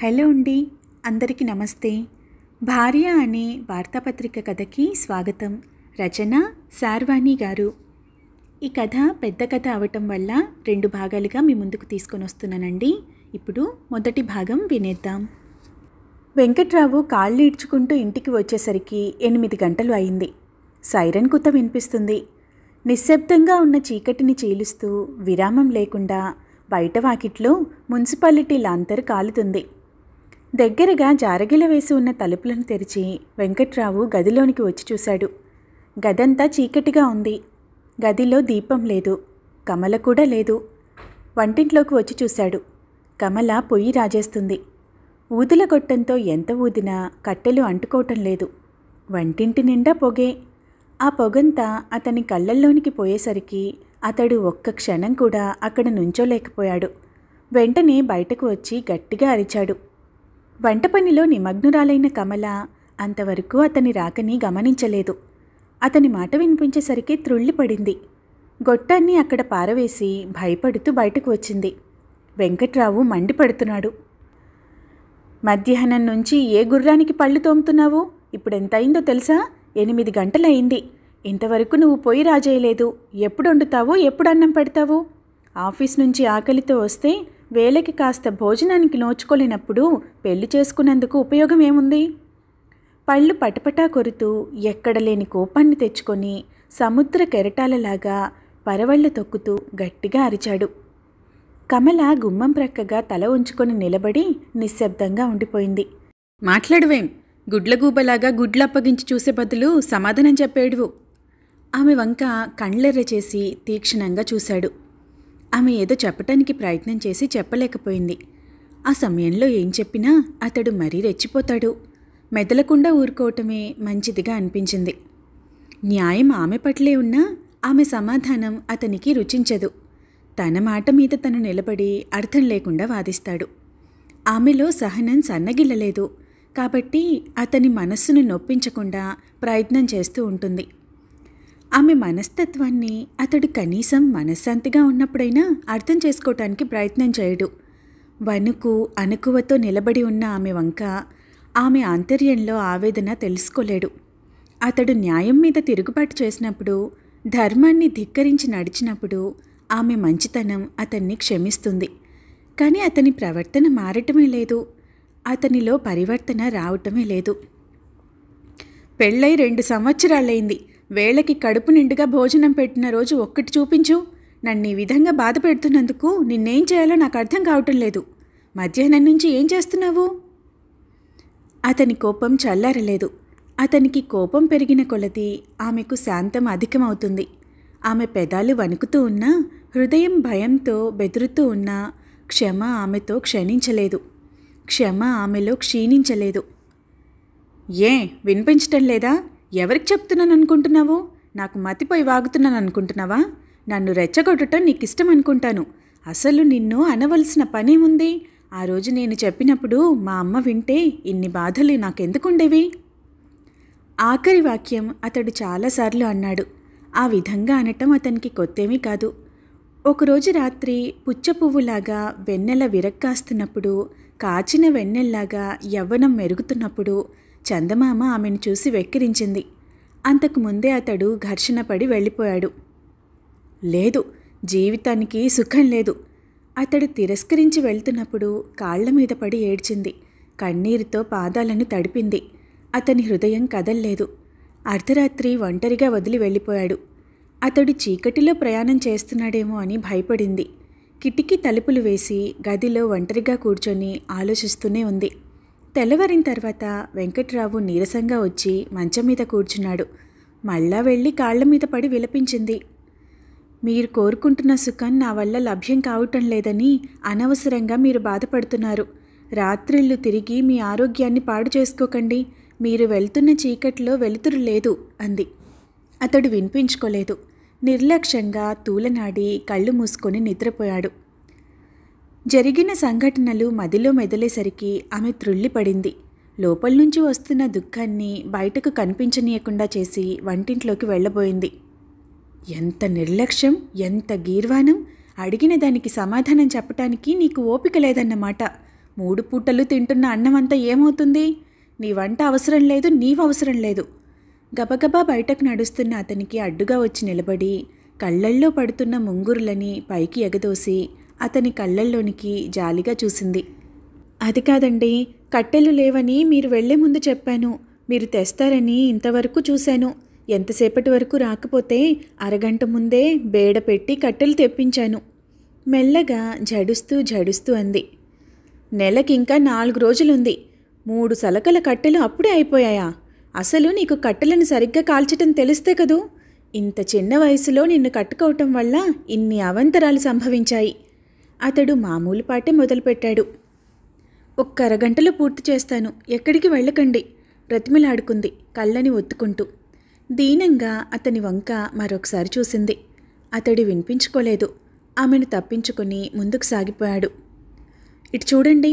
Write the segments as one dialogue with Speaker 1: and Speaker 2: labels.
Speaker 1: hello అండి అందరికీ నమస్తే భార్య అనే వార్తాపత్రిక కథకి స్వాగతం రచన శార్వాణి గారు ఈ కథ పెద్ద కథ అవటం వల్ల రెండు భాగాలుగా మీ ముందుకు తీసుకొని వస్తున్నానండి ఇప్పుడు మొదటి భాగం వినేద్దాం వెంకట్రావు కాళ్ళు ఈడ్చుకుంటూ ఇంటికి వచ్చేసరికి ఎనిమిది గంటలు అయింది సైరన్ కుత వినిపిస్తుంది నిశ్శబ్దంగా ఉన్న చీకటిని చీలుస్తూ విరామం లేకుండా బయట వాకిట్లో మున్సిపాలిటీ లాంతర్ కాలుతుంది దగ్గరగా జారగిల వేసి ఉన్న తలుపులను తెరిచి వెంకట్రావు గదిలోనికి వచ్చి చూశాడు గదంతా చీకటిగా ఉంది గదిలో దీపం లేదు కమల కూడా లేదు వంటింట్లోకి వచ్చి చూశాడు కమల పొయ్యి రాజేస్తుంది ఊదుల గొట్టంతో ఎంత ఊదినా కట్టెలు అంటుకోవటం లేదు వంటింటి నిండా పొగే ఆ పొగంతా అతని కళ్ళల్లోనికి పోయేసరికి అతడు ఒక్క క్షణం కూడా అక్కడ నుంచోలేకపోయాడు వెంటనే బయటకు వచ్చి గట్టిగా అరిచాడు వంట పనిలో నిమగ్నురాలైన కమల అంతవరకు అతని రాకని గమనించలేదు అతని మాట వినిపించేసరికి త్రుళ్ళిపడింది గొట్టాన్ని అక్కడ పారవేసి భయపడుతూ బయటకు వచ్చింది వెంకట్రావు మండిపడుతున్నాడు మధ్యాహ్నం నుంచి ఏ గుర్రానికి పళ్ళు తోముతున్నావు ఇప్పుడు ఎంత అయిందో తెలుసా ఎనిమిది గంటలయింది ఇంతవరకు నువ్వు పోయి రాజేయలేదు ఎప్పుడు వండుతావు ఎప్పుడు అన్నం పెడతావు ఆఫీస్ నుంచి ఆకలితో వస్తే వేలకి కాస్త భోజనానికి నోచుకోలేనప్పుడు పెళ్లి చేసుకున్నందుకు ఉపయోగం ఏముంది పళ్ళు పటపటా కొరుతూ ఎక్కడలేని కోపాన్ని తెచ్చుకొని సముద్ర కెరటాలలాగా పరవళ్ళు తొక్కుతూ గట్టిగా అరిచాడు కమల గుమ్మం ప్రక్కగా తల ఉంచుకొని నిలబడి నిశ్శబ్దంగా ఉండిపోయింది మాట్లాడువేం గుడ్లగూబలాగా గుడ్లు అప్పగించి చూసే బదులు సమాధానం చెప్పేడువు ఆమె వంక కండ్లెర్ర చేసి తీక్షణంగా చూశాడు ఆమె ఏదో చెప్పటానికి ప్రయత్నం చేసి చెప్పలేకపోయింది ఆ సమయంలో ఏం చెప్పినా అతడు మరీ రెచ్చిపోతాడు మెదలకుండా ఊరుకోవటమే మంచిదిగా అనిపించింది న్యాయం ఆమె పట్లే ఉన్నా ఆమె సమాధానం అతనికి రుచించదు తన మాట మీద తను నిలబడి అర్థం లేకుండా వాదిస్తాడు ఆమెలో సహనం సన్నగిల్లలేదు కాబట్టి అతని మనస్సును నొప్పించకుండా ప్రయత్నం చేస్తూ ఉంటుంది ఆమె మనస్తత్వాన్ని అతడు కనీసం మనశ్శాంతిగా ఉన్నప్పుడైనా అర్థం చేసుకోవటానికి ప్రయత్నం చేయడు వణుకు అణుకువతో నిలబడి ఉన్న ఆమె వంక ఆమె ఆంతర్యంలో ఆవేదన తెలుసుకోలేడు అతడు న్యాయం మీద తిరుగుబాటు చేసినప్పుడు ధర్మాన్ని ధిక్కరించి నడిచినప్పుడు ఆమె మంచితనం అతన్ని క్షమిస్తుంది కానీ అతని ప్రవర్తన మారటమే లేదు అతనిలో పరివర్తన రావటమే లేదు పెళ్ళై రెండు సంవత్సరాలైంది వేళకి కడుపు నిండుగా భోజనం పెట్టిన రోజు ఒక్కటి చూపించు నన్ను ఈ విధంగా బాధ పెడుతున్నందుకు నిన్నేం చేయాలో నాకు అర్థం కావటం లేదు మధ్యాహ్నం నుంచి ఏం చేస్తున్నావు అతని కోపం చల్లారలేదు అతనికి కోపం పెరిగిన కొలది ఆమెకు శాంతం అధికమవుతుంది ఆమె పెదాలు వణుకుతూ ఉన్నా హృదయం భయంతో బెదురుతూ ఉన్నా క్షమ ఆమెతో క్షణించలేదు క్షమ ఆమెలో క్షీణించలేదు ఏ వినిపించటం లేదా ఎవరికి చెప్తున్నాను అనుకుంటున్నావు నాకు మతిపోయి వాగుతున్నాను అనుకుంటున్నావా నన్ను రెచ్చగొట్టడం నీకు ఇష్టం అనుకుంటాను అసలు నిన్ను అనవలసిన పని ఉంది ఆ రోజు నేను చెప్పినప్పుడు మా అమ్మ వింటే ఇన్ని బాధలు నాకెందుకుండేవి ఆఖరి వాక్యం అతడు చాలాసార్లు అన్నాడు ఆ విధంగా అనటం అతనికి కొత్తేమీ కాదు ఒకరోజు రాత్రి పుచ్చ పువ్వులాగా వెన్నెల విరక్కాస్తున్నప్పుడు కాచిన వెన్నెల్లాగా యవ్వనం మెరుగుతున్నప్పుడు చందమామ ఆమెను చూసి వెక్కిరించింది అంతకు ముందే అతడు ఘర్షణ పడి వెళ్ళిపోయాడు లేదు జీవితానికి సుఖం లేదు అతడు తిరస్కరించి వెళ్తున్నప్పుడు కాళ్ల మీద పడి ఏడ్చింది కన్నీరుతో పాదాలను తడిపింది అతని హృదయం కదల్లేదు అర్ధరాత్రి ఒంటరిగా వదిలి వెళ్ళిపోయాడు అతడు చీకటిలో ప్రయాణం చేస్తున్నాడేమో అని భయపడింది కిటికీ తలుపులు వేసి గదిలో ఒంటరిగా కూర్చొని ఆలోచిస్తూనే ఉంది తెల్లవారిన తర్వాత వెంకట్రావు నీరసంగా వచ్చి మంచం మీద కూర్చున్నాడు మళ్ళా వెళ్ళి కాళ్ల మీద పడి విలపించింది మీరు కోరుకుంటున్న సుఖం నా వల్ల లభ్యం కావటం లేదని అనవసరంగా మీరు బాధపడుతున్నారు రాత్రిళ్ళు తిరిగి మీ ఆరోగ్యాన్ని పాడు చేసుకోకండి మీరు వెళ్తున్న చీకట్లో వెలుతురు లేదు అంది అతడు వినిపించుకోలేదు నిర్లక్ష్యంగా తూలనాడి కళ్ళు మూసుకొని నిద్రపోయాడు జరిగిన సంఘటనలు మదిలో మెదలేసరికి ఆమె త్రుళ్ళిపడింది లోపల నుంచి వస్తున్న దుఃఖాన్ని బయటకు కనిపించనీయకుండా చేసి వంటింట్లోకి వెళ్ళబోయింది ఎంత నిర్లక్ష్యం ఎంత గీర్వాణం అడిగిన దానికి సమాధానం చెప్పటానికి నీకు ఓపిక లేదన్నమాట మూడు పూటలు తింటున్న అన్నమంతా ఏమవుతుంది నీ వంట అవసరం లేదు నీవవసరం లేదు గబగబా బయటకు నడుస్తున్న అతనికి అడ్డుగా వచ్చి నిలబడి కళ్ళల్లో పడుతున్న ముంగురులని పైకి ఎగదోసి అతని కళ్ళల్లోనికి జాలిగా చూసింది అది కాదండి కట్టెలు లేవని మీరు వెళ్లే ముందు చెప్పాను మీరు తెస్తారని ఇంతవరకు చూశాను ఎంతసేపటి వరకు రాకపోతే అరగంట ముందే బేడ పెట్టి కట్టెలు తెప్పించాను మెల్లగా జడుస్తూ జడుస్తూ అంది నెలకింకా నాలుగు రోజులుంది మూడు సలకల కట్టెలు అప్పుడే అయిపోయాయా అసలు నీకు కట్టెలను సరిగ్గా కాల్చటం తెలిస్తే కదూ ఇంత చిన్న వయసులో నిన్ను కట్టుకోవటం వల్ల ఇన్ని అవంతరాలు సంభవించాయి అతడు మామూలు పాటే మొదలుపెట్టాడు ఒక్క అరగంటలో పూర్తి చేస్తాను ఎక్కడికి వెళ్ళకండి బ్రతిమిలాడుకుంది కళ్ళని ఒత్తుకుంటూ దీనంగా అతని వంక మరొకసారి చూసింది అతడు వినిపించుకోలేదు ఆమెను తప్పించుకుని ముందుకు సాగిపోయాడు ఇటు చూడండి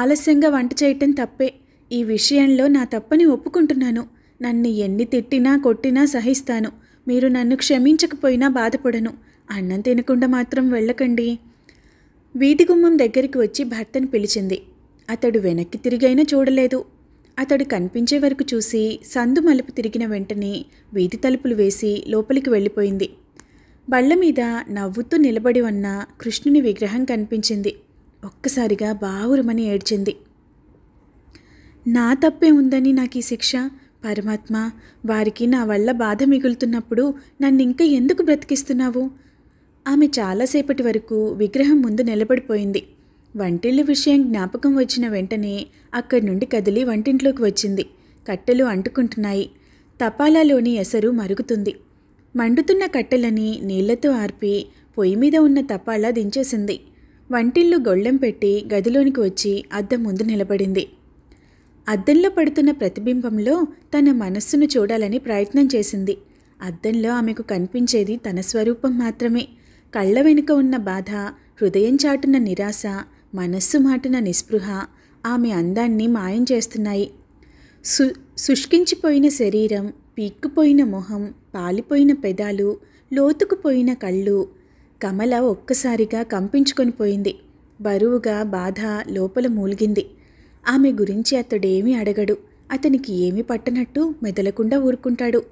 Speaker 1: ఆలస్యంగా వంట చేయటం తప్పే ఈ విషయంలో నా తప్పని ఒప్పుకుంటున్నాను నన్ను ఎన్ని తిట్టినా కొట్టినా సహిస్తాను మీరు నన్ను క్షమించకపోయినా బాధపడను అన్నం తినకుండా మాత్రం వెళ్ళకండి వీధి గుమ్మం దగ్గరికి వచ్చి భర్తను పిలిచింది అతడు వెనక్కి తిరిగైనా చూడలేదు అతడు కనిపించే వరకు చూసి సందు మలుపు తిరిగిన వెంటనే వీధి తలుపులు వేసి లోపలికి వెళ్ళిపోయింది బళ్ళ మీద నవ్వుతూ నిలబడి ఉన్న కృష్ణుని విగ్రహం కనిపించింది ఒక్కసారిగా బావురుమని ఏడ్చింది నా తప్పే ఉందని నాకు ఈ శిక్ష పరమాత్మ వారికి నా వల్ల బాధ మిగులుతున్నప్పుడు నన్ను ఇంకా ఎందుకు బ్రతికిస్తున్నావు ఆమె చాలాసేపటి వరకు విగ్రహం ముందు నిలబడిపోయింది వంటిల్లు విషయం జ్ఞాపకం వచ్చిన వెంటనే అక్కడి నుండి కదిలి వంటింట్లోకి వచ్చింది కట్టెలు అంటుకుంటున్నాయి తపాలాలోని ఎసరు మరుగుతుంది మండుతున్న కట్టెలని నీళ్లతో ఆర్పి పొయ్యి మీద ఉన్న తపాలా దించేసింది వంటిల్లు గొళ్ళెం పెట్టి గదిలోనికి వచ్చి అద్దం ముందు నిలబడింది అద్దంలో పడుతున్న ప్రతిబింబంలో తన మనస్సును చూడాలని ప్రయత్నం చేసింది అద్దంలో ఆమెకు కనిపించేది తన స్వరూపం మాత్రమే కళ్ళ వెనుక ఉన్న బాధ హృదయం చాటున నిరాశ మనస్సు మాటిన నిస్పృహ ఆమె అందాన్ని మాయం చేస్తున్నాయి సు శుష్కించిపోయిన శరీరం పీక్కుపోయిన మొహం పాలిపోయిన పెదాలు లోతుకుపోయిన కళ్ళు కమల ఒక్కసారిగా కంపించుకొని పోయింది బరువుగా బాధ లోపల మూలిగింది ఆమె గురించి అతడేమీ అడగడు అతనికి ఏమి పట్టనట్టు మెదలకుండా ఊరుకుంటాడు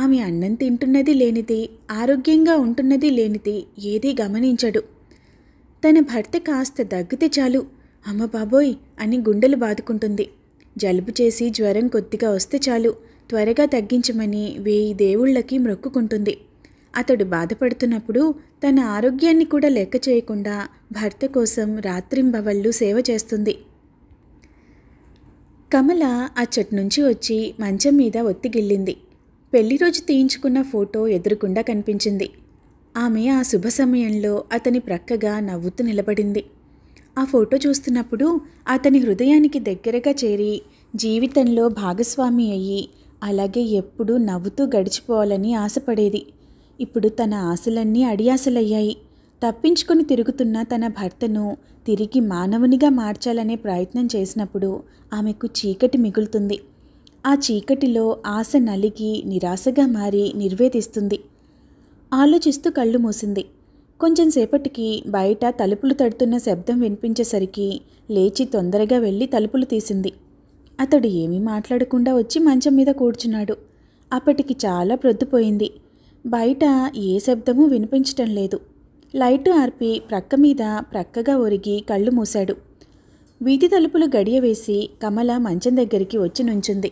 Speaker 1: ఆమె అన్నం తింటున్నది లేనిది ఆరోగ్యంగా ఉంటున్నది లేనిది ఏదీ గమనించడు తన భర్త కాస్త దగ్గితే చాలు అమ్మ బాబోయ్ అని గుండెలు బాదుకుంటుంది జలుబు చేసి జ్వరం కొద్దిగా వస్తే చాలు త్వరగా తగ్గించమని వేయి దేవుళ్ళకి మ్రొక్కుకుంటుంది అతడు బాధపడుతున్నప్పుడు తన ఆరోగ్యాన్ని కూడా లెక్క చేయకుండా భర్త కోసం రాత్రింబవళ్ళు సేవ చేస్తుంది కమల అచ్చటి నుంచి వచ్చి మంచం మీద ఒత్తిగిల్లింది పెళ్లి రోజు తీయించుకున్న ఫోటో ఎదురుకుండా కనిపించింది ఆమె ఆ శుభ సమయంలో అతని ప్రక్కగా నవ్వుతూ నిలబడింది ఆ ఫోటో చూస్తున్నప్పుడు అతని హృదయానికి దగ్గరగా చేరి జీవితంలో భాగస్వామి అయ్యి అలాగే ఎప్పుడూ నవ్వుతూ గడిచిపోవాలని ఆశపడేది ఇప్పుడు తన ఆశలన్నీ అడియాసలయ్యాయి తప్పించుకుని తిరుగుతున్న తన భర్తను తిరిగి మానవునిగా మార్చాలనే ప్రయత్నం చేసినప్పుడు ఆమెకు చీకటి మిగులుతుంది ఆ చీకటిలో ఆశ నలిగి నిరాశగా మారి నిర్వేదిస్తుంది ఆలోచిస్తూ కళ్ళు మూసింది కొంచెం సేపటికి బయట తలుపులు తడుతున్న శబ్దం వినిపించేసరికి లేచి తొందరగా వెళ్ళి తలుపులు తీసింది అతడు ఏమీ మాట్లాడకుండా వచ్చి మంచం మీద కూర్చున్నాడు అప్పటికి చాలా ప్రొద్దుపోయింది బయట ఏ శబ్దమూ వినిపించటం లేదు లైటు ఆర్పి ప్రక్క మీద ప్రక్కగా ఒరిగి కళ్ళు మూశాడు వీధి తలుపులు గడియ వేసి కమల మంచం దగ్గరికి వచ్చి నుంచుంది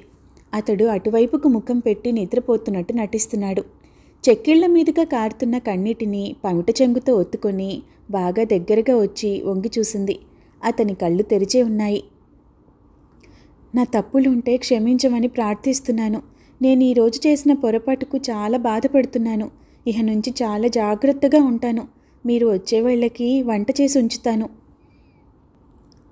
Speaker 1: అతడు అటువైపుకు ముఖం పెట్టి నిద్రపోతున్నట్టు నటిస్తున్నాడు చెక్కిళ్ల మీదుగా కారుతున్న కన్నీటిని పమిట చెంగుతో ఒత్తుకొని బాగా దగ్గరగా వచ్చి వంగి చూసింది అతని కళ్ళు తెరిచే ఉన్నాయి నా తప్పులుంటే క్షమించమని ప్రార్థిస్తున్నాను నేను ఈరోజు చేసిన పొరపాటుకు చాలా బాధపడుతున్నాను ఇహ నుంచి చాలా జాగ్రత్తగా ఉంటాను మీరు వచ్చే వాళ్ళకి వంట చేసి ఉంచుతాను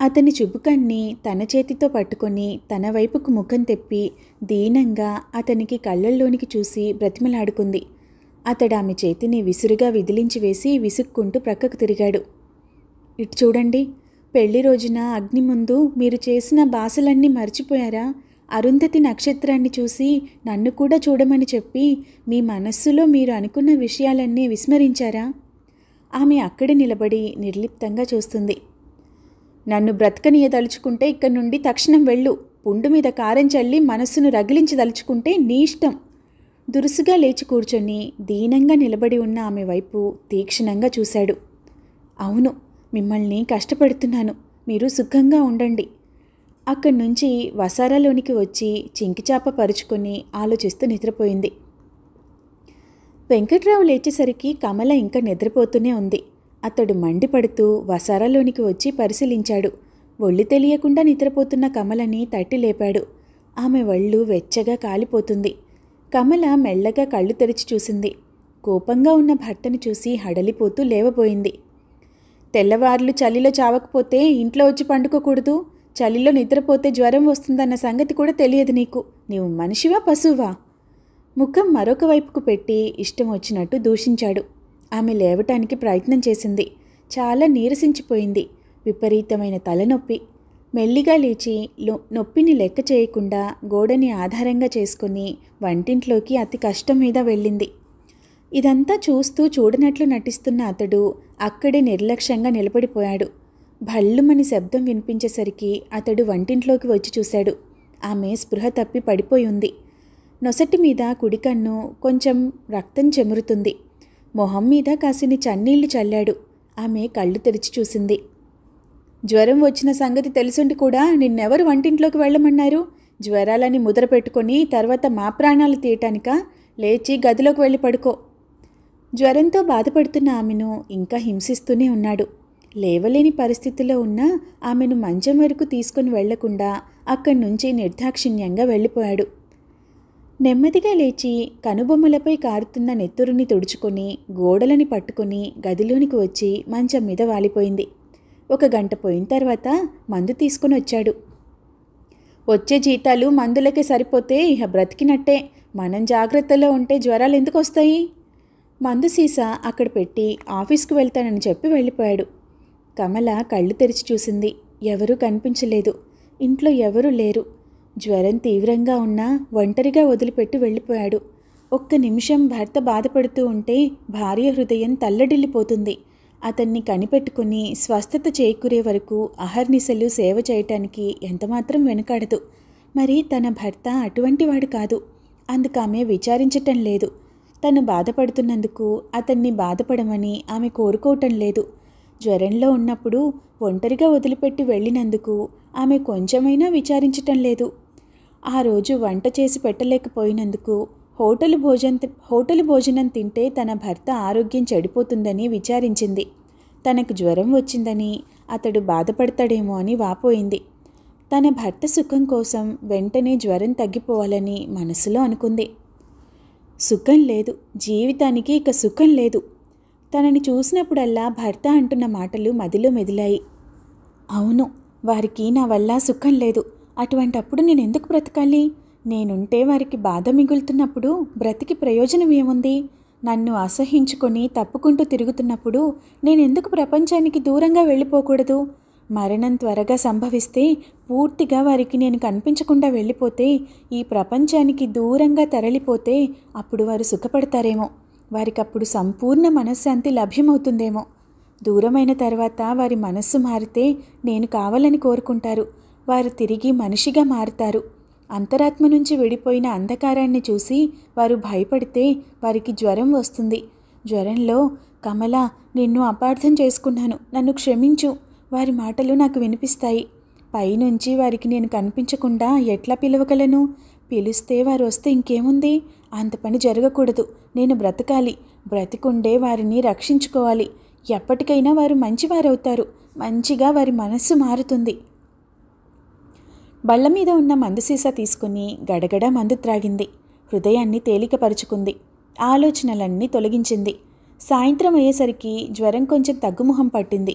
Speaker 1: అతని చుబుకన్ని తన చేతితో పట్టుకొని తన వైపుకు ముఖం తెప్పి దీనంగా అతనికి కళ్ళల్లోనికి చూసి బ్రతిమలాడుకుంది అతడు ఆమె చేతిని విసురుగా విదిలించి వేసి విసుక్కుంటూ ప్రక్కకు తిరిగాడు ఇటు చూడండి పెళ్లి రోజున అగ్ని ముందు మీరు చేసిన బాసలన్నీ మర్చిపోయారా అరుంధతి నక్షత్రాన్ని చూసి నన్ను కూడా చూడమని చెప్పి మీ మనస్సులో మీరు అనుకున్న విషయాలన్నీ విస్మరించారా ఆమె అక్కడే నిలబడి నిర్లిప్తంగా చూస్తుంది నన్ను బ్రతకనీయదలుచుకుంటే ఇక్కడి నుండి తక్షణం వెళ్ళు పుండు మీద కారం చల్లి మనస్సును రగిలించదలుచుకుంటే నీ ఇష్టం దురుసుగా లేచి కూర్చొని దీనంగా నిలబడి ఉన్న ఆమె వైపు తీక్షణంగా చూశాడు అవును మిమ్మల్ని కష్టపడుతున్నాను మీరు సుఖంగా ఉండండి అక్కడి నుంచి వసారాలోనికి వచ్చి చింకిచాప పరుచుకొని ఆలోచిస్తూ నిద్రపోయింది వెంకట్రావు లేచేసరికి కమల ఇంకా నిద్రపోతూనే ఉంది అతడు మండిపడుతూ వసారాలోనికి వచ్చి పరిశీలించాడు ఒళ్ళు తెలియకుండా నిద్రపోతున్న కమలని తట్టి లేపాడు ఆమె ఒళ్ళు వెచ్చగా కాలిపోతుంది కమల మెల్లగా కళ్ళు తెరిచి చూసింది కోపంగా ఉన్న భర్తను చూసి హడలిపోతూ లేవబోయింది తెల్లవార్లు చలిలో చావకపోతే ఇంట్లో వచ్చి పండుకోకూడదు చలిలో నిద్రపోతే జ్వరం వస్తుందన్న సంగతి కూడా తెలియదు నీకు నీవు మనిషివా పశువా ముఖం మరొక వైపుకు పెట్టి ఇష్టం వచ్చినట్టు దూషించాడు ఆమె లేవటానికి ప్రయత్నం చేసింది చాలా నీరసించిపోయింది విపరీతమైన తలనొప్పి మెల్లిగా లేచి నొప్పిని లెక్క చేయకుండా గోడని ఆధారంగా చేసుకుని వంటింట్లోకి అతి కష్టం మీద వెళ్ళింది ఇదంతా చూస్తూ చూడనట్లు నటిస్తున్న అతడు అక్కడే నిర్లక్ష్యంగా నిలబడిపోయాడు భళ్ళుమని శబ్దం వినిపించేసరికి అతడు వంటింట్లోకి వచ్చి చూశాడు ఆమె స్పృహ తప్పి పడిపోయి ఉంది నొసటి మీద కుడికన్ను కొంచెం రక్తం చెమురుతుంది మొహం మీద కాసిని చన్నీళ్లు చల్లాడు ఆమె కళ్ళు తెరిచి చూసింది జ్వరం వచ్చిన సంగతి తెలుసుండి కూడా నిన్నెవరు వంటింట్లోకి వెళ్ళమన్నారు జ్వరాలని ముద్ర పెట్టుకుని తర్వాత మా ప్రాణాలు తీయటానిక లేచి గదిలోకి వెళ్ళి పడుకో జ్వరంతో బాధపడుతున్న ఆమెను ఇంకా హింసిస్తూనే ఉన్నాడు లేవలేని పరిస్థితిలో ఉన్న ఆమెను మంచం వరకు తీసుకుని వెళ్లకుండా అక్కడి నుంచి నిర్దాక్షిణ్యంగా వెళ్ళిపోయాడు నెమ్మదిగా లేచి కనుబొమ్మలపై కారుతున్న నెత్తురుని తుడుచుకొని గోడలని పట్టుకుని గదిలోనికి వచ్చి మంచం మీద వాలిపోయింది ఒక గంట పోయిన తర్వాత మందు తీసుకుని వచ్చాడు వచ్చే జీతాలు మందులకే సరిపోతే ఇహ బ్రతికినట్టే మనం జాగ్రత్తలో ఉంటే జ్వరాలు ఎందుకు వస్తాయి మందు సీసా అక్కడ పెట్టి ఆఫీస్కు వెళ్తానని చెప్పి వెళ్ళిపోయాడు కమల కళ్ళు తెరిచి చూసింది ఎవరూ కనిపించలేదు ఇంట్లో ఎవరూ లేరు జ్వరం తీవ్రంగా ఉన్నా ఒంటరిగా వదిలిపెట్టి వెళ్ళిపోయాడు ఒక్క నిమిషం భర్త బాధపడుతూ ఉంటే భార్య హృదయం తల్లడిల్లిపోతుంది అతన్ని కనిపెట్టుకుని స్వస్థత చేకూరే వరకు అహర్నిశలు సేవ చేయటానికి ఎంతమాత్రం వెనుకాడదు మరి తన భర్త అటువంటి వాడు కాదు అందుకు ఆమె విచారించటం లేదు తను బాధపడుతున్నందుకు అతన్ని బాధపడమని ఆమె కోరుకోవటం లేదు జ్వరంలో ఉన్నప్పుడు ఒంటరిగా వదిలిపెట్టి వెళ్ళినందుకు ఆమె కొంచెమైనా విచారించటం లేదు ఆ రోజు వంట చేసి పెట్టలేకపోయినందుకు హోటల్ భోజనం హోటల్ భోజనం తింటే తన భర్త ఆరోగ్యం చెడిపోతుందని విచారించింది తనకు జ్వరం వచ్చిందని అతడు బాధపడతాడేమో అని వాపోయింది తన భర్త సుఖం కోసం వెంటనే జ్వరం తగ్గిపోవాలని మనసులో అనుకుంది సుఖం లేదు జీవితానికి ఇక సుఖం లేదు తనని చూసినప్పుడల్లా భర్త అంటున్న మాటలు మదిలో మెదిలాయి అవును వారికి నా వల్ల సుఖం లేదు అటువంటప్పుడు నేను ఎందుకు బ్రతకాలి నేనుంటే వారికి బాధ మిగులుతున్నప్పుడు బ్రతికి ప్రయోజనం ఏముంది నన్ను అసహించుకొని తప్పుకుంటూ తిరుగుతున్నప్పుడు నేనెందుకు ప్రపంచానికి దూరంగా వెళ్ళిపోకూడదు మరణం త్వరగా సంభవిస్తే పూర్తిగా వారికి నేను కనిపించకుండా వెళ్ళిపోతే ఈ ప్రపంచానికి దూరంగా తరలిపోతే అప్పుడు వారు సుఖపడతారేమో వారికి అప్పుడు సంపూర్ణ మనశ్శాంతి లభ్యమవుతుందేమో దూరమైన తర్వాత వారి మనస్సు మారితే నేను కావాలని కోరుకుంటారు వారు తిరిగి మనిషిగా మారతారు అంతరాత్మ నుంచి విడిపోయిన అంధకారాన్ని చూసి వారు భయపడితే వారికి జ్వరం వస్తుంది జ్వరంలో కమల నిన్ను అపార్థం చేసుకున్నాను నన్ను క్షమించు వారి మాటలు నాకు వినిపిస్తాయి పైనుంచి వారికి నేను కనిపించకుండా ఎట్లా పిలవగలను పిలిస్తే వారు వస్తే ఇంకేముంది అంత పని జరగకూడదు నేను బ్రతకాలి బ్రతికుండే వారిని రక్షించుకోవాలి ఎప్పటికైనా వారు మంచివారవుతారు మంచిగా వారి మనస్సు మారుతుంది బళ్ళ మీద ఉన్న మందు సీసా తీసుకుని గడగడ మందు త్రాగింది హృదయాన్ని తేలికపరుచుకుంది ఆలోచనలన్నీ తొలగించింది సాయంత్రం అయ్యేసరికి జ్వరం కొంచెం తగ్గుముఖం పట్టింది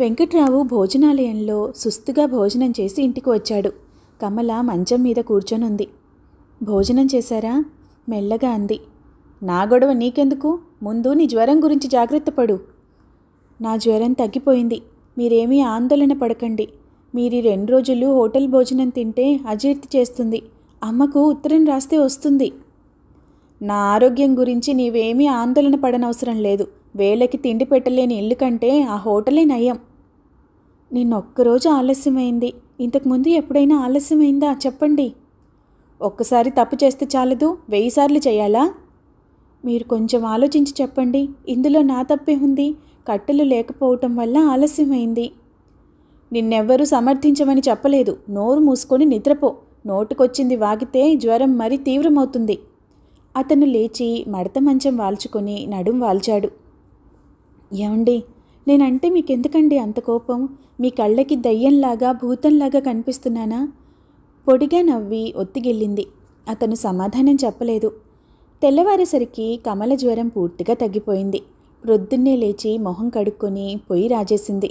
Speaker 1: వెంకట్రావు భోజనాలయంలో సుస్తుగా భోజనం చేసి ఇంటికి వచ్చాడు కమల మంచం మీద కూర్చొనుంది భోజనం చేశారా మెల్లగా అంది నా గొడవ నీకెందుకు ముందు నీ జ్వరం గురించి జాగ్రత్త పడు నా జ్వరం తగ్గిపోయింది మీరేమీ ఆందోళన పడకండి మీరు రెండు రోజులు హోటల్ భోజనం తింటే అజీర్తి చేస్తుంది అమ్మకు ఉత్తరం రాస్తే వస్తుంది నా ఆరోగ్యం గురించి నీవేమీ ఆందోళన పడనవసరం లేదు వేళకి తిండి పెట్టలేని ఇల్లు కంటే ఆ హోటలే నయం నిన్నొక్కరోజు ఆలస్యమైంది ఇంతకుముందు ఎప్పుడైనా ఆలస్యమైందా చెప్పండి ఒక్కసారి తప్పు చేస్తే చాలదు వెయ్యిసార్లు చేయాలా మీరు కొంచెం ఆలోచించి చెప్పండి ఇందులో నా తప్పే ఉంది కట్టెలు లేకపోవటం వల్ల ఆలస్యమైంది నిన్నెవ్వరూ సమర్థించమని చెప్పలేదు నోరు మూసుకొని నిద్రపో నోటుకొచ్చింది వాగితే జ్వరం మరీ తీవ్రమవుతుంది అతను లేచి మడత మంచం వాల్చుకొని నడుం వాల్చాడు ఏమండి నేనంటే మీకెందుకండి అంత కోపం మీ కళ్ళకి దయ్యంలాగా భూతంలాగా కనిపిస్తున్నానా పొడిగా నవ్వి ఒత్తిగిల్లింది అతను సమాధానం చెప్పలేదు తెల్లవారేసరికి కమల జ్వరం పూర్తిగా తగ్గిపోయింది ప్రొద్దున్నే లేచి మొహం కడుక్కొని పొయ్యి రాజేసింది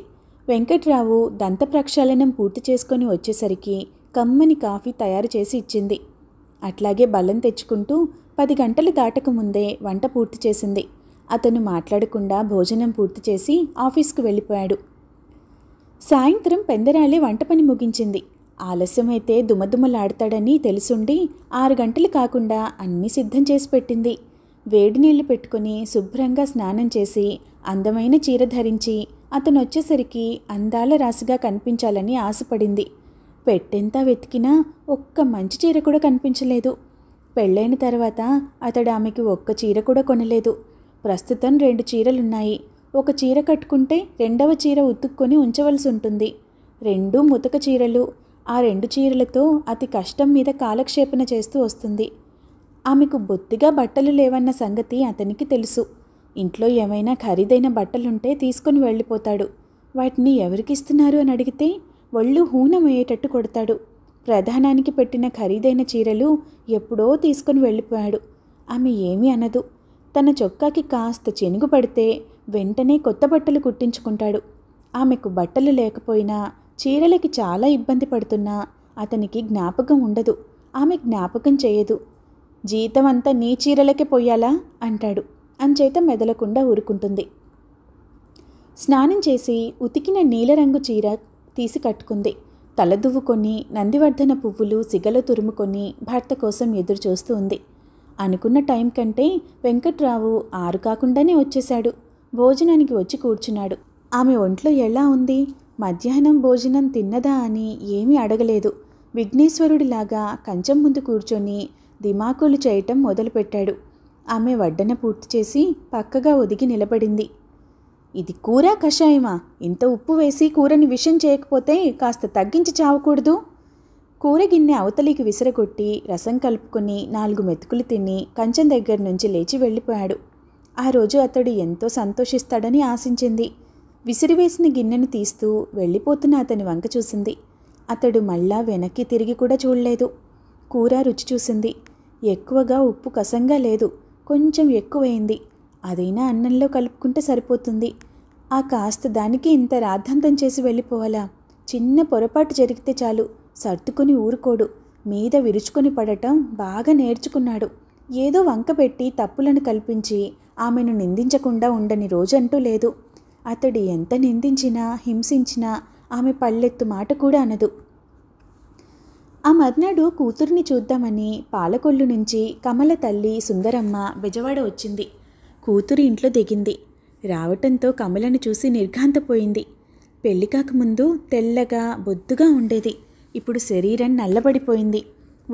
Speaker 1: వెంకట్రావు దంత ప్రక్షాళనం పూర్తి చేసుకొని వచ్చేసరికి కమ్మని కాఫీ తయారు చేసి ఇచ్చింది అట్లాగే బలం తెచ్చుకుంటూ పది గంటలు దాటకముందే వంట పూర్తి చేసింది అతను మాట్లాడకుండా భోజనం పూర్తి చేసి ఆఫీస్కు వెళ్ళిపోయాడు సాయంత్రం పెందరాళి వంట పని ముగించింది ఆలస్యమైతే దుమదుమలాడతాడని తెలుసుండి ఆరు గంటలు కాకుండా అన్నీ సిద్ధం చేసి పెట్టింది వేడి నీళ్లు పెట్టుకుని శుభ్రంగా స్నానం చేసి అందమైన చీర ధరించి అతను వచ్చేసరికి అందాల రాశిగా కనిపించాలని ఆశపడింది పెట్టెంత వెతికినా ఒక్క మంచి చీర కూడా కనిపించలేదు పెళ్ళైన తర్వాత అతడు ఆమెకి ఒక్క చీర కూడా కొనలేదు ప్రస్తుతం రెండు చీరలున్నాయి ఒక చీర కట్టుకుంటే రెండవ చీర ఉతుక్కొని ఉంచవలసి ఉంటుంది రెండు ముతక చీరలు ఆ రెండు చీరలతో అతి కష్టం మీద కాలక్షేపణ చేస్తూ వస్తుంది ఆమెకు బొత్తిగా బట్టలు లేవన్న సంగతి అతనికి తెలుసు ఇంట్లో ఏమైనా ఖరీదైన బట్టలుంటే తీసుకుని వెళ్ళిపోతాడు వాటిని ఎవరికిస్తున్నారు అని అడిగితే ఒళ్ళు హూనమయ్యేటట్టు కొడతాడు ప్రధానానికి పెట్టిన ఖరీదైన చీరలు ఎప్పుడో తీసుకుని వెళ్ళిపోయాడు ఆమె ఏమీ అనదు తన చొక్కాకి కాస్త చెనుగు పడితే వెంటనే కొత్త బట్టలు కుట్టించుకుంటాడు ఆమెకు బట్టలు లేకపోయినా చీరలకి చాలా ఇబ్బంది పడుతున్నా అతనికి జ్ఞాపకం ఉండదు ఆమె జ్ఞాపకం చేయదు జీతం అంతా నీ చీరలకే పోయాలా అంటాడు అంచేత మెదలకుండా ఊరుకుంటుంది స్నానం చేసి ఉతికిన నీలరంగు చీర తీసి కట్టుకుంది తలదువ్వుకొని నందివర్ధన పువ్వులు సిగలు తురుముకొని భర్త కోసం ఎదురు చూస్తూ ఉంది అనుకున్న టైం కంటే వెంకట్రావు ఆరు కాకుండానే వచ్చేశాడు భోజనానికి వచ్చి కూర్చున్నాడు ఆమె ఒంట్లో ఎలా ఉంది మధ్యాహ్నం భోజనం తిన్నదా అని ఏమీ అడగలేదు విఘ్నేశ్వరుడిలాగా కంచం ముందు కూర్చొని దిమాకులు చేయటం మొదలుపెట్టాడు ఆమె వడ్డన పూర్తి చేసి పక్కగా ఒదిగి నిలబడింది ఇది కూర కషాయమా ఇంత ఉప్పు వేసి కూరని విషం చేయకపోతే కాస్త తగ్గించి చావకూడదు కూర గిన్నె అవతలికి విసిరగొట్టి రసం కలుపుకొని నాలుగు మెతుకులు తిని కంచం దగ్గర నుంచి లేచి వెళ్ళిపోయాడు ఆ రోజు అతడు ఎంతో సంతోషిస్తాడని ఆశించింది విసిరివేసిన గిన్నెను తీస్తూ వెళ్ళిపోతున్న అతని వంక చూసింది అతడు మళ్ళా వెనక్కి తిరిగి కూడా చూడలేదు కూర రుచి చూసింది ఎక్కువగా ఉప్పు కసంగా లేదు కొంచెం ఎక్కువైంది అదైనా అన్నంలో కలుపుకుంటే సరిపోతుంది ఆ కాస్త దానికి ఇంత రాద్ధాంతం చేసి వెళ్ళిపోవాలా చిన్న పొరపాటు జరిగితే చాలు సర్దుకుని ఊరుకోడు మీద విరుచుకొని పడటం బాగా నేర్చుకున్నాడు ఏదో వంక పెట్టి తప్పులను కల్పించి ఆమెను నిందించకుండా ఉండని రోజంటూ లేదు అతడు ఎంత నిందించినా హింసించినా ఆమె పళ్ళెత్తు మాట కూడా అనదు ఆ మర్నాడు కూతుర్ని చూద్దామని పాలకొల్లు నుంచి కమల తల్లి సుందరమ్మ బెజవాడ వచ్చింది కూతురు ఇంట్లో దిగింది రావటంతో కమలను చూసి నిర్ఘాంతపోయింది పెళ్లి కాకముందు తెల్లగా బొద్దుగా ఉండేది ఇప్పుడు శరీరం నల్లబడిపోయింది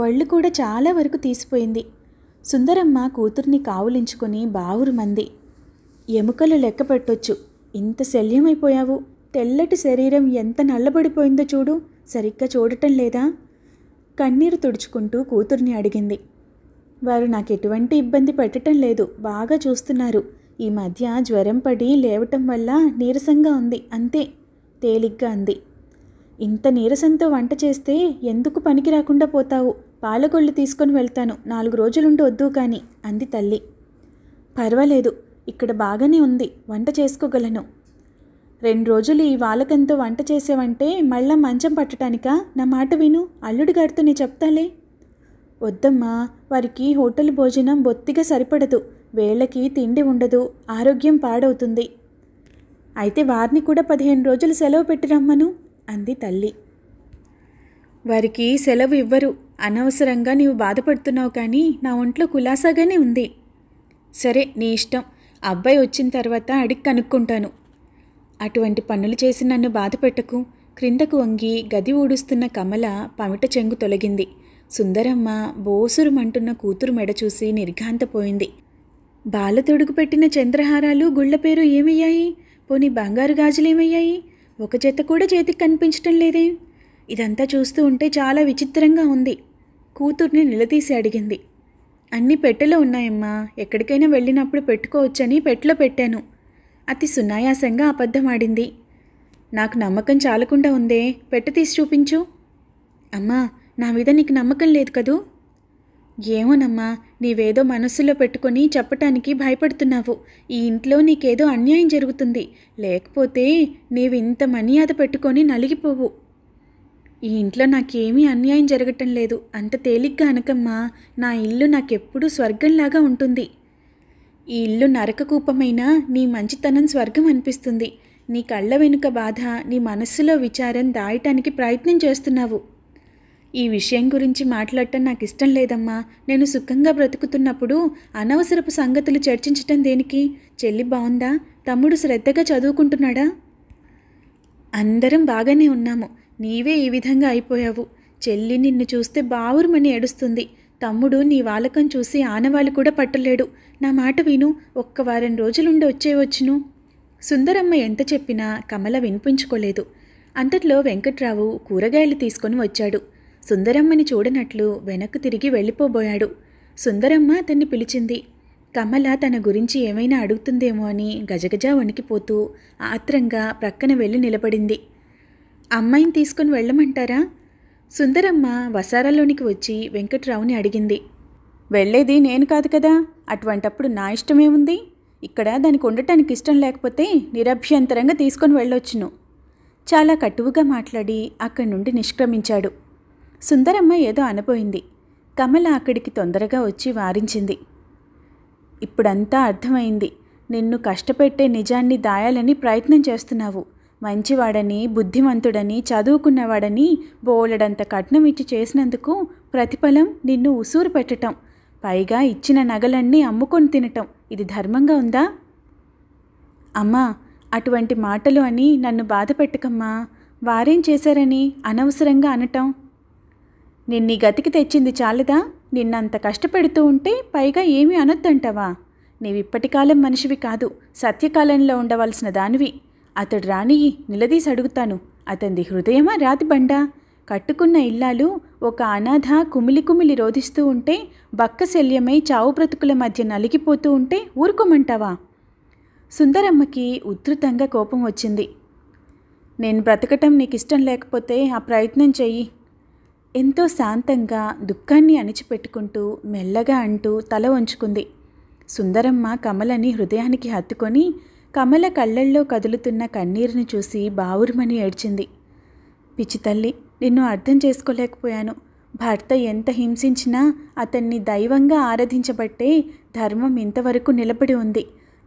Speaker 1: వళ్ళు కూడా చాలా వరకు తీసిపోయింది సుందరమ్మ కూతుర్ని కావులించుకొని బావురు మంది ఎముకలు లెక్క పెట్టొచ్చు ఇంత శల్యమైపోయావు తెల్లటి శరీరం ఎంత నల్లబడిపోయిందో చూడు సరిగ్గా చూడటం లేదా కన్నీరు తుడుచుకుంటూ కూతుర్ని అడిగింది వారు నాకు ఎటువంటి ఇబ్బంది పెట్టడం లేదు బాగా చూస్తున్నారు ఈ మధ్య జ్వరం పడి లేవటం వల్ల నీరసంగా ఉంది అంతే తేలిగ్గా అంది ఇంత నీరసంతో వంట చేస్తే ఎందుకు పనికి రాకుండా పోతావు పాలకొళ్ళు తీసుకొని వెళ్తాను నాలుగు రోజులుండి వద్దు కానీ అంది తల్లి పర్వాలేదు ఇక్కడ బాగానే ఉంది వంట చేసుకోగలను రెండు రోజులు ఈ వాలకంతో వంట చేసేవంటే మళ్ళా మంచం పట్టడానికా నా మాట విను అల్లుడు గారితో నీ చెప్తాలే వద్దమ్మా వారికి హోటల్ భోజనం బొత్తిగా సరిపడదు వేళ్ళకి తిండి ఉండదు ఆరోగ్యం పాడవుతుంది అయితే వారిని కూడా పదిహేను రోజులు సెలవు పెట్టి రమ్మను అంది తల్లి వారికి సెలవు ఇవ్వరు అనవసరంగా నీవు బాధపడుతున్నావు కానీ నా ఒంట్లో కులాసాగానే ఉంది సరే నీ ఇష్టం అబ్బాయి వచ్చిన తర్వాత అడిగి కనుక్కుంటాను అటువంటి పనులు చేసి నన్ను బాధపెట్టకు క్రిందకు వంగి గది ఊడుస్తున్న కమల పమిట చెంగు తొలగింది సుందరమ్మ బోసురుమంటున్న కూతురు మెడ చూసి నిర్ఘాంతపోయింది బాల తొడుగు పెట్టిన చంద్రహారాలు గుళ్ళ పేరు ఏమయ్యాయి పోనీ బంగారు గాజులేమయ్యాయి ఒక జత కూడా చేతికి కనిపించటం లేదే ఇదంతా చూస్తూ ఉంటే చాలా విచిత్రంగా ఉంది కూతుర్ని నిలదీసి అడిగింది అన్ని పెట్టెలో ఉన్నాయమ్మా ఎక్కడికైనా వెళ్ళినప్పుడు పెట్టుకోవచ్చని పెట్టెలో పెట్టాను అతి సునాయాసంగా అబద్ధమాడింది నాకు నమ్మకం చాలకుండా ఉందే పెట్ట తీసి చూపించు అమ్మా నా మీద నీకు నమ్మకం లేదు కదూ ఏమోనమ్మా నీవేదో మనస్సులో పెట్టుకొని చెప్పటానికి భయపడుతున్నావు ఈ ఇంట్లో నీకేదో అన్యాయం జరుగుతుంది లేకపోతే నీవింత మనియాద పెట్టుకొని నలిగిపోవు ఈ ఇంట్లో నాకేమీ అన్యాయం జరగటం లేదు అంత తేలిగ్గా అనకమ్మా నా ఇల్లు నాకెప్పుడూ స్వర్గంలాగా ఉంటుంది ఈ ఇల్లు నరకకూపమైన నీ మంచితనం స్వర్గం అనిపిస్తుంది నీ కళ్ళ వెనుక బాధ నీ మనస్సులో విచారం దాయటానికి ప్రయత్నం చేస్తున్నావు ఈ విషయం గురించి మాట్లాడటం నాకు ఇష్టం లేదమ్మా నేను సుఖంగా బ్రతుకుతున్నప్పుడు అనవసరపు సంగతులు చర్చించటం దేనికి చెల్లి బాగుందా తమ్ముడు శ్రద్ధగా చదువుకుంటున్నాడా అందరం బాగానే ఉన్నాము నీవే ఈ విధంగా అయిపోయావు చెల్లి నిన్ను చూస్తే బావురుమని ఏడుస్తుంది తమ్ముడు నీ వాలకం చూసి ఆనవాళ్ళు కూడా పట్టలేడు నా మాట విను ఒక్క వారం రోజులుండి వచ్చే వచ్చును సుందరమ్మ ఎంత చెప్పినా కమల వినిపించుకోలేదు అంతట్లో వెంకట్రావు కూరగాయలు తీసుకొని వచ్చాడు సుందరమ్మని చూడనట్లు వెనక్కు తిరిగి వెళ్ళిపోబోయాడు సుందరమ్మ అతన్ని పిలిచింది కమల తన గురించి ఏమైనా అడుగుతుందేమో అని గజగజ వణికిపోతూ ఆత్రంగా ప్రక్కన వెళ్ళి నిలబడింది అమ్మాయిని తీసుకుని వెళ్ళమంటారా సుందరమ్మ వసారాలోనికి వచ్చి వెంకట్రావుని అడిగింది వెళ్ళేది నేను కాదు కదా అటువంటప్పుడు నా ఇష్టమే ఉంది ఇక్కడ దానికి ఉండటానికి ఇష్టం లేకపోతే నిరభ్యంతరంగా తీసుకొని వెళ్ళొచ్చును చాలా కటువుగా మాట్లాడి అక్కడి నుండి నిష్క్రమించాడు సుందరమ్మ ఏదో అనబోయింది కమల అక్కడికి తొందరగా వచ్చి వారించింది ఇప్పుడంతా అర్థమైంది నిన్ను కష్టపెట్టే నిజాన్ని దాయాలని ప్రయత్నం చేస్తున్నావు మంచివాడని బుద్ధిమంతుడని చదువుకున్నవాడని బోలెడంత కట్నం ఇచ్చి చేసినందుకు ప్రతిఫలం నిన్ను ఉసూరు పెట్టటం పైగా ఇచ్చిన నగలన్నీ అమ్ముకొని తినటం ఇది ధర్మంగా ఉందా అమ్మా అటువంటి మాటలు అని నన్ను బాధ పెట్టకమ్మా వారేం చేశారని అనవసరంగా అనటం నిన్ని గతికి తెచ్చింది చాలదా నిన్నంత కష్టపెడుతూ ఉంటే పైగా ఏమీ అనొద్దంటావా నీవిప్పటికాలం మనిషివి కాదు సత్యకాలంలో ఉండవలసిన దానివి అతడు రాని నిలదీసి అడుగుతాను అతంది హృదయమా రాతి బండ కట్టుకున్న ఇల్లాలు ఒక అనాథ కుమిలి కుమిలి రోధిస్తూ ఉంటే బక్క శల్యమై చావు బ్రతుకుల మధ్య నలిగిపోతూ ఉంటే ఊరుకోమంటావా సుందరమ్మకి ఉధృతంగా కోపం వచ్చింది నేను బ్రతకటం నీకు ఇష్టం లేకపోతే ఆ ప్రయత్నం చెయ్యి ఎంతో శాంతంగా దుఃఖాన్ని అణిచిపెట్టుకుంటూ మెల్లగా అంటూ తల వంచుకుంది సుందరమ్మ కమలని హృదయానికి హత్తుకొని కమల కళ్ళల్లో కదులుతున్న కన్నీరుని చూసి బావురుమని ఏడ్చింది పిచ్చితల్లి నిన్ను అర్థం చేసుకోలేకపోయాను భర్త ఎంత హింసించినా అతన్ని దైవంగా ఆరాధించబట్టే ధర్మం ఇంతవరకు నిలబడి ఉంది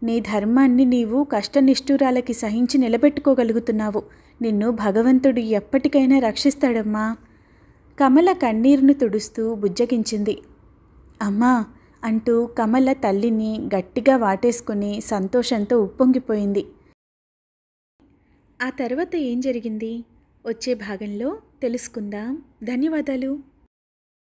Speaker 1: నీ ధర్మాన్ని నీవు కష్టనిష్ఠురాలకి సహించి నిలబెట్టుకోగలుగుతున్నావు నిన్ను భగవంతుడు ఎప్పటికైనా రక్షిస్తాడమ్మా కమల కన్నీరును తుడుస్తూ బుజ్జగించింది అమ్మా అంటూ కమల తల్లిని గట్టిగా వాటేసుకుని సంతోషంతో ఉప్పొంగిపోయింది ఆ తర్వాత ఏం జరిగింది వచ్చే భాగంలో తెలుసుకుందాం ధన్యవాదాలు